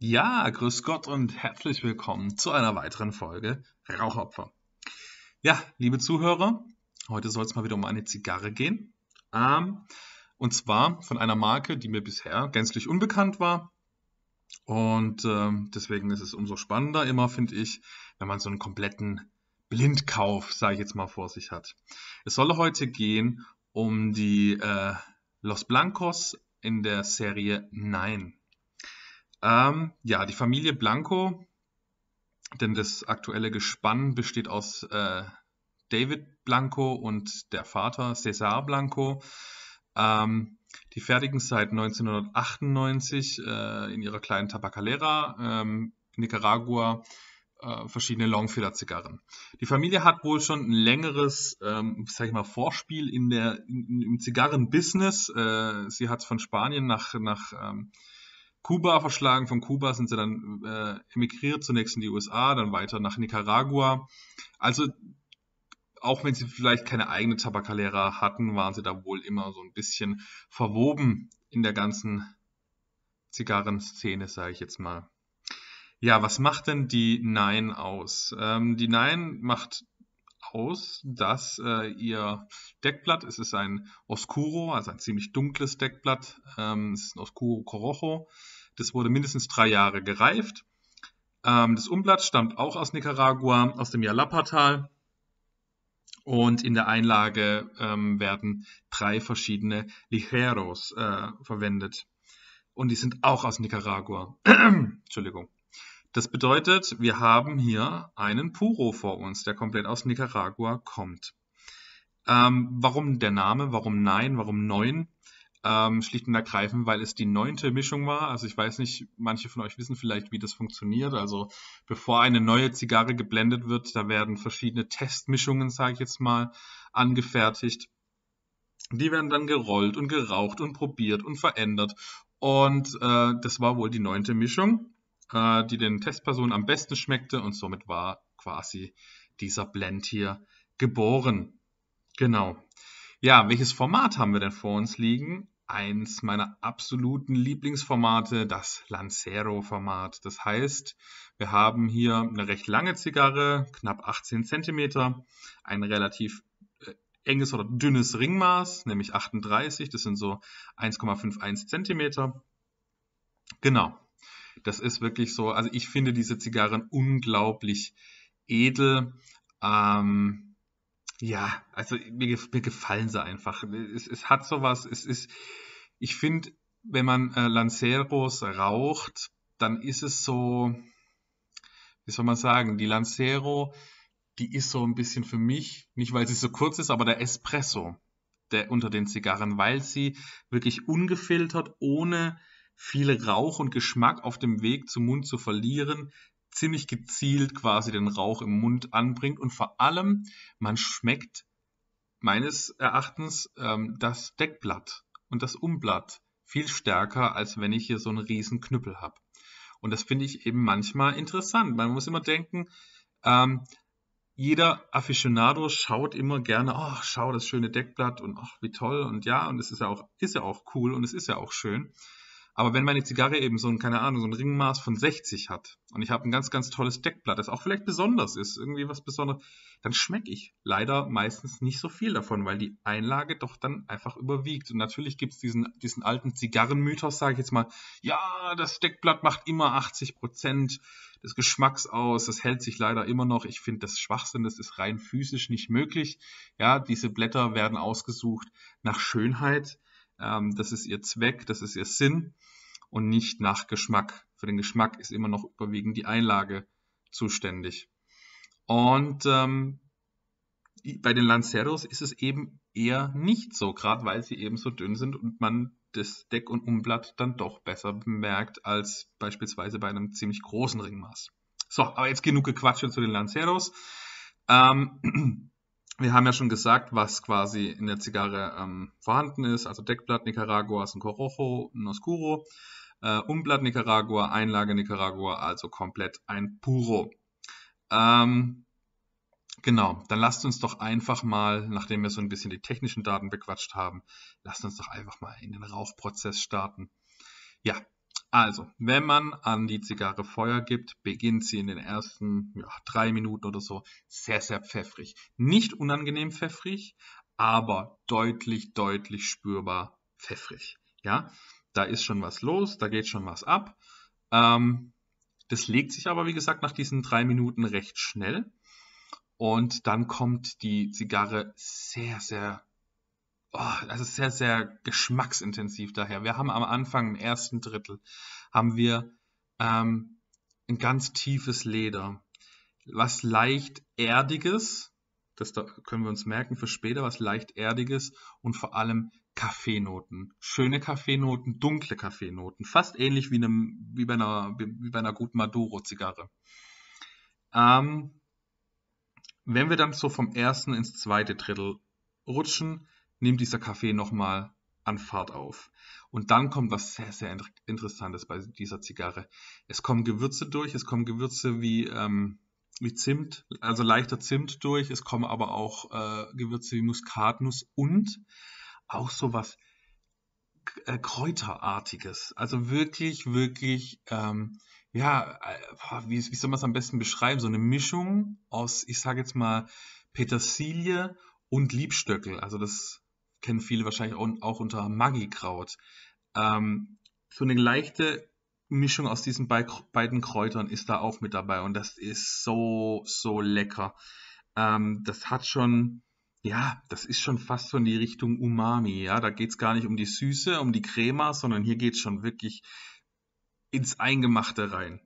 Ja, grüß Gott und herzlich willkommen zu einer weiteren Folge Rauchopfer. Ja, liebe Zuhörer, heute soll es mal wieder um eine Zigarre gehen. Ähm, und zwar von einer Marke, die mir bisher gänzlich unbekannt war. Und äh, deswegen ist es umso spannender immer, finde ich, wenn man so einen kompletten Blindkauf, sage ich jetzt mal, vor sich hat. Es soll heute gehen um die äh, Los Blancos in der Serie Nein. Ähm, ja, die Familie Blanco, denn das aktuelle Gespann besteht aus äh, David Blanco und der Vater Cesar Blanco. Ähm, die fertigen seit 1998 äh, in ihrer kleinen Tabacalera ähm, Nicaragua äh, verschiedene Longfiller-Zigarren. Die Familie hat wohl schon ein längeres, ähm, sag ich mal, Vorspiel in der, in, im Zigarrenbusiness. Äh, sie hat von Spanien nach, nach ähm, Kuba verschlagen. Von Kuba sind sie dann äh, emigriert, zunächst in die USA, dann weiter nach Nicaragua. Also, auch wenn sie vielleicht keine eigene Tabakalera hatten, waren sie da wohl immer so ein bisschen verwoben in der ganzen Zigarrenszene, sage ich jetzt mal. Ja, was macht denn die Nine aus? Ähm, die Nine macht aus, dass äh, ihr Deckblatt, es ist ein Oscuro, also ein ziemlich dunkles Deckblatt, ähm, es ist ein Oscuro Corojo, das wurde mindestens drei Jahre gereift. Ähm, das Umblatt stammt auch aus Nicaragua, aus dem Jalapa-Tal. Und in der Einlage ähm, werden drei verschiedene Ligeros äh, verwendet. Und die sind auch aus Nicaragua. Entschuldigung. Das bedeutet, wir haben hier einen Puro vor uns, der komplett aus Nicaragua kommt. Ähm, warum der Name? Warum nein? Warum neun? Ähm, schlicht und ergreifend, weil es die neunte Mischung war. Also ich weiß nicht, manche von euch wissen vielleicht, wie das funktioniert. Also bevor eine neue Zigarre geblendet wird, da werden verschiedene Testmischungen, sage ich jetzt mal, angefertigt. Die werden dann gerollt und geraucht und probiert und verändert. Und äh, das war wohl die neunte Mischung äh, die den Testpersonen am besten schmeckte und somit war quasi dieser Blend hier geboren. Genau. Ja, welches Format haben wir denn vor uns liegen? Eins meiner absoluten Lieblingsformate, das Lancero-Format. Das heißt, wir haben hier eine recht lange Zigarre, knapp 18 cm, ein relativ äh, enges oder dünnes Ringmaß, nämlich 38, das sind so 1,51 cm. Genau. Das ist wirklich so, also ich finde diese Zigarren unglaublich edel. Ähm, ja, also mir, mir, gefallen sie einfach. Es, es hat sowas, es ist, ich finde, wenn man äh, Lanceros raucht, dann ist es so, wie soll man sagen, die Lancero, die ist so ein bisschen für mich, nicht weil sie so kurz ist, aber der Espresso der, unter den Zigarren, weil sie wirklich ungefiltert, ohne viel Rauch und Geschmack auf dem Weg zum Mund zu verlieren, ziemlich gezielt quasi den Rauch im Mund anbringt und vor allem man schmeckt meines Erachtens ähm, das Deckblatt und das Umblatt viel stärker, als wenn ich hier so einen riesen Knüppel habe. Und das finde ich eben manchmal interessant. Man muss immer denken, ähm, jeder Aficionado schaut immer gerne, ach, schau das schöne Deckblatt und ach, wie toll und ja, und es ist ja auch, ist ja auch cool und es ist ja auch schön. Aber wenn meine Zigarre eben so ein, keine Ahnung, so ein Ringmaß von 60 hat und ich habe ein ganz, ganz tolles Deckblatt, das auch vielleicht besonders ist, irgendwie was Besonderes, dann schmecke ich leider meistens nicht so viel davon, weil die Einlage doch dann einfach überwiegt. Und natürlich gibt es diesen, diesen alten Zigarrenmythos, sage ich jetzt mal, ja, das Deckblatt macht immer 80 Prozent des Geschmacks aus, das hält sich leider immer noch. Ich finde das Schwachsinn, das ist rein physisch nicht möglich. Ja, diese Blätter werden ausgesucht nach Schönheit ähm, das ist ihr Zweck, das ist ihr Sinn und nicht nach Geschmack. Für den Geschmack ist immer noch überwiegend die Einlage zuständig. Und ähm, bei den Lanceros ist es eben eher nicht so, gerade weil sie eben so dünn sind und man das Deck- und Umblatt dann doch besser bemerkt als beispielsweise bei einem ziemlich großen Ringmaß. So, aber jetzt genug gequatscht zu den Lanceros. Ähm, wir haben ja schon gesagt, was quasi in der Zigarre ähm, vorhanden ist, also Deckblatt Nicaragua ist ein Corojo, ein Oscuro, äh, Umblatt Nicaragua, Einlage Nicaragua, also komplett ein Puro. Ähm, genau, dann lasst uns doch einfach mal, nachdem wir so ein bisschen die technischen Daten bequatscht haben, lasst uns doch einfach mal in den Rauchprozess starten. Ja, also, wenn man an die Zigarre Feuer gibt, beginnt sie in den ersten ja, drei Minuten oder so sehr, sehr pfeffrig. Nicht unangenehm pfeffrig, aber deutlich, deutlich spürbar pfeffrig. Ja, da ist schon was los, da geht schon was ab. Ähm, das legt sich aber, wie gesagt, nach diesen drei Minuten recht schnell. Und dann kommt die Zigarre sehr, sehr oh, das ist sehr, sehr geschmacksintensiv daher. Wir haben am Anfang, im ersten Drittel, haben wir ähm, ein ganz tiefes Leder. Was leicht Erdiges, das da können wir uns merken für später, was leicht Erdiges und vor allem Kaffeenoten. Schöne Kaffeenoten, dunkle Kaffeenoten. Fast ähnlich wie, einem, wie, bei, einer, wie bei einer guten Maduro-Zigarre. Ähm, wenn wir dann so vom ersten ins zweite Drittel rutschen, nimmt dieser Kaffee nochmal an Fahrt auf. Und dann kommt was sehr, sehr Interessantes bei dieser Zigarre. Es kommen Gewürze durch, es kommen Gewürze wie, ähm, wie Zimt, also leichter Zimt durch, es kommen aber auch äh, Gewürze wie Muskatnuss und auch sowas äh, Kräuterartiges. Also wirklich, wirklich, ähm, ja, äh, wie, wie soll man es am besten beschreiben? So eine Mischung aus, ich sage jetzt mal, Petersilie und Liebstöckel. Also das kennen viele wahrscheinlich auch, auch unter Magikraut. Ähm, so eine leichte Mischung aus diesen beiden Kräutern ist da auch mit dabei und das ist so, so lecker. Ähm, das hat schon, ja, das ist schon fast so in die Richtung Umami. Ja, da geht es gar nicht um die Süße, um die Crema, sondern hier geht es schon wirklich ins Eingemachte rein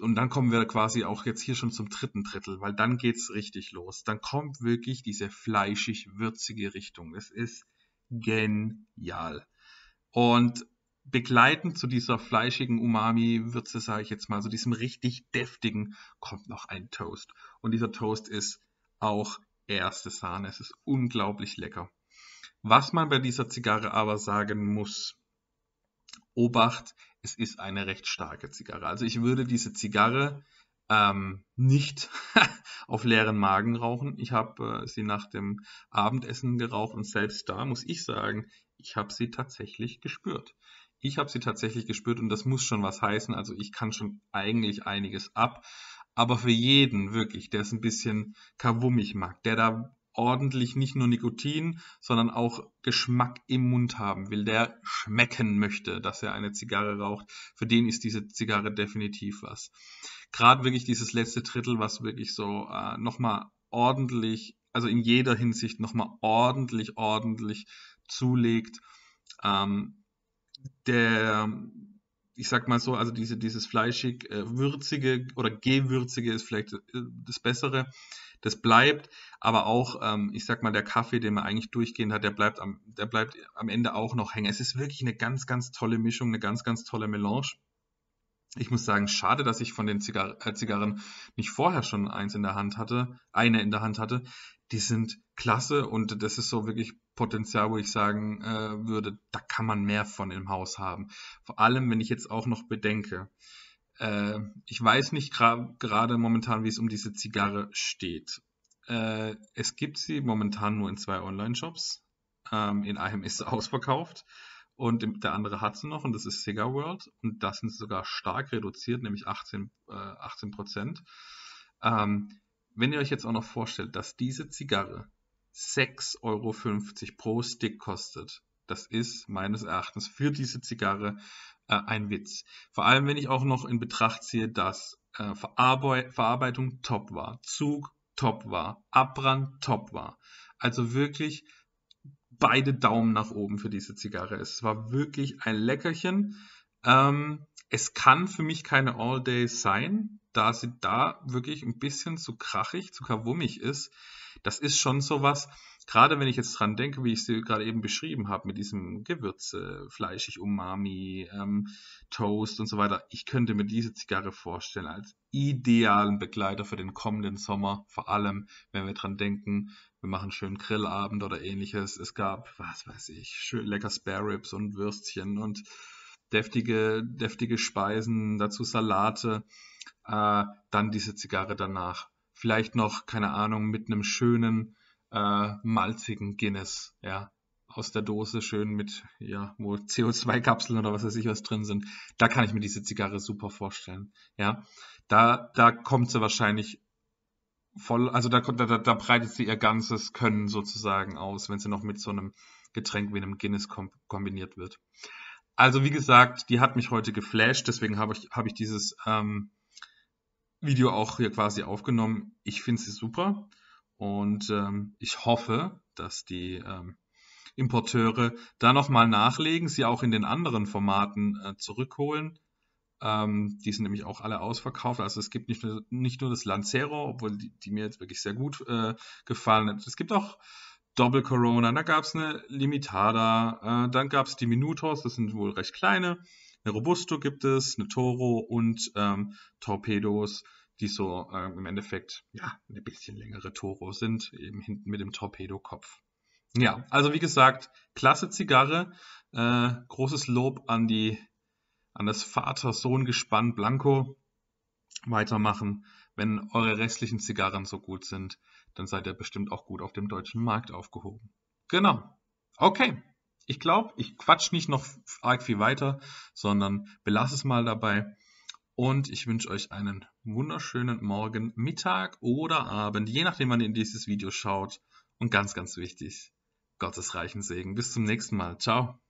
und dann kommen wir quasi auch jetzt hier schon zum dritten Drittel, weil dann geht es richtig los. Dann kommt wirklich diese fleischig-würzige Richtung. Es ist genial. Und begleitend zu dieser fleischigen Umami-Würze, sage ich jetzt mal, so diesem richtig deftigen, kommt noch ein Toast. Und dieser Toast ist auch erste Sahne. Es ist unglaublich lecker. Was man bei dieser Zigarre aber sagen muss, Obacht, es ist eine recht starke Zigarre. Also ich würde diese Zigarre ähm, nicht auf leeren Magen rauchen. Ich habe äh, sie nach dem Abendessen geraucht und selbst da muss ich sagen, ich habe sie tatsächlich gespürt. Ich habe sie tatsächlich gespürt und das muss schon was heißen. Also ich kann schon eigentlich einiges ab. Aber für jeden wirklich, der es ein bisschen kawummig mag, der da ordentlich nicht nur Nikotin, sondern auch Geschmack im Mund haben will, der schmecken möchte, dass er eine Zigarre raucht, für den ist diese Zigarre definitiv was. Gerade wirklich dieses letzte Drittel, was wirklich so äh, nochmal ordentlich, also in jeder Hinsicht nochmal ordentlich, ordentlich zulegt. Ähm, der, ich sag mal so, also diese, dieses fleischig, äh, würzige oder gewürzige ist vielleicht äh, das Bessere das bleibt, aber auch, ähm, ich sag mal, der Kaffee, den man eigentlich durchgehend hat, der bleibt, am, der bleibt am Ende auch noch hängen. Es ist wirklich eine ganz, ganz tolle Mischung, eine ganz, ganz tolle Melange. Ich muss sagen, schade, dass ich von den Zigar äh, Zigarren nicht vorher schon eins in der Hand hatte, eine in der Hand hatte. Die sind klasse und das ist so wirklich Potenzial, wo ich sagen äh, würde, da kann man mehr von im Haus haben. Vor allem, wenn ich jetzt auch noch bedenke, äh, ich weiß nicht gerade momentan, wie es um diese Zigarre steht. Äh, es gibt sie momentan nur in zwei Online-Shops. Ähm, in einem ist sie ausverkauft und der andere hat sie noch und das ist Sega World und das sind sie sogar stark reduziert, nämlich 18 äh, Prozent. Äh, ähm, wenn ihr euch jetzt auch noch vorstellt, dass diese Zigarre 6,50 Euro pro Stick kostet, das ist meines Erachtens für diese Zigarre äh, ein Witz. Vor allem, wenn ich auch noch in Betracht ziehe, dass äh, Verarbeitung top war, Zug top war. Abbrand top war. Also wirklich beide Daumen nach oben für diese Zigarre. Es war wirklich ein Leckerchen. Ähm, es kann für mich keine All Day sein, da sie da wirklich ein bisschen zu krachig, zu kawummig ist. Das ist schon sowas, was gerade wenn ich jetzt dran denke, wie ich sie gerade eben beschrieben habe, mit diesem Gewürze, fleischig, Umami, ähm, Toast und so weiter, ich könnte mir diese Zigarre vorstellen als idealen Begleiter für den kommenden Sommer, vor allem wenn wir dran denken, wir machen schönen Grillabend oder ähnliches. Es gab, was weiß ich, schön lecker Spare Ribs und Würstchen und deftige, deftige Speisen, dazu Salate, äh, dann diese Zigarre danach. Vielleicht noch, keine Ahnung, mit einem schönen äh, malzigen Guinness, ja, aus der Dose schön mit, ja, wo CO2-Kapseln oder was weiß ich was drin sind. Da kann ich mir diese Zigarre super vorstellen, ja. Da, da kommt sie wahrscheinlich voll, also da, da, da breitet sie ihr ganzes Können sozusagen aus, wenn sie noch mit so einem Getränk wie einem Guinness kombiniert wird. Also wie gesagt, die hat mich heute geflasht, deswegen habe ich, habe ich dieses ähm, Video auch hier quasi aufgenommen. Ich finde sie super. Und ähm, ich hoffe, dass die ähm, Importeure da nochmal nachlegen, sie auch in den anderen Formaten äh, zurückholen. Ähm, die sind nämlich auch alle ausverkauft. Also es gibt nicht nur, nicht nur das Lancero, obwohl die, die mir jetzt wirklich sehr gut äh, gefallen hat. Es gibt auch Double Corona, da gab es eine Limitada, äh, dann gab es die Minutos, das sind wohl recht kleine. Eine Robusto gibt es, eine Toro und ähm, Torpedos die so äh, im Endeffekt ja ein bisschen längere Toro sind, eben hinten mit dem Torpedokopf. Ja, also wie gesagt, klasse Zigarre. Äh, großes Lob an die an das Vater-Sohn-Gespann Blanco. Weitermachen. Wenn eure restlichen Zigarren so gut sind, dann seid ihr bestimmt auch gut auf dem deutschen Markt aufgehoben. Genau. Okay. Ich glaube, ich quatsch nicht noch arg viel weiter, sondern belasse es mal dabei und ich wünsche euch einen wunderschönen Morgen, Mittag oder Abend, je nachdem, wann ihr in dieses Video schaut. Und ganz, ganz wichtig, Gottes reichen Segen. Bis zum nächsten Mal. Ciao.